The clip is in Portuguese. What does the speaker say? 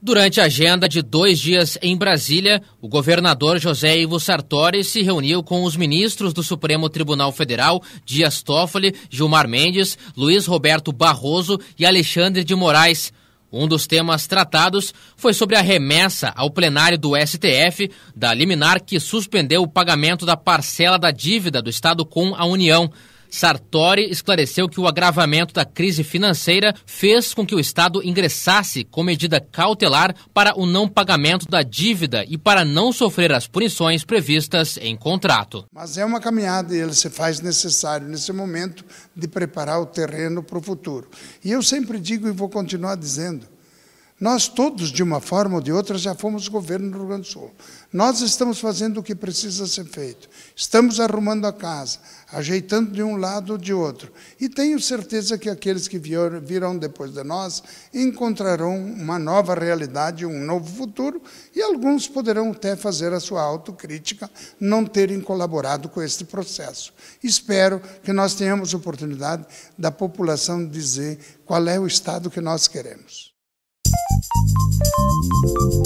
Durante a agenda de dois dias em Brasília, o governador José Ivo Sartori se reuniu com os ministros do Supremo Tribunal Federal, Dias Toffoli, Gilmar Mendes, Luiz Roberto Barroso e Alexandre de Moraes. Um dos temas tratados foi sobre a remessa ao plenário do STF da liminar que suspendeu o pagamento da parcela da dívida do Estado com a União. Sartori esclareceu que o agravamento da crise financeira fez com que o Estado ingressasse com medida cautelar para o não pagamento da dívida e para não sofrer as punições previstas em contrato. Mas é uma caminhada e ele se faz necessário nesse momento de preparar o terreno para o futuro. E eu sempre digo e vou continuar dizendo: nós todos, de uma forma ou de outra, já fomos governo do Rio Grande do Sul. Nós estamos fazendo o que precisa ser feito. Estamos arrumando a casa, ajeitando de um lado ou de outro. E tenho certeza que aqueles que virão depois de nós encontrarão uma nova realidade, um novo futuro, e alguns poderão até fazer a sua autocrítica, não terem colaborado com este processo. Espero que nós tenhamos oportunidade da população dizer qual é o Estado que nós queremos. Thank you.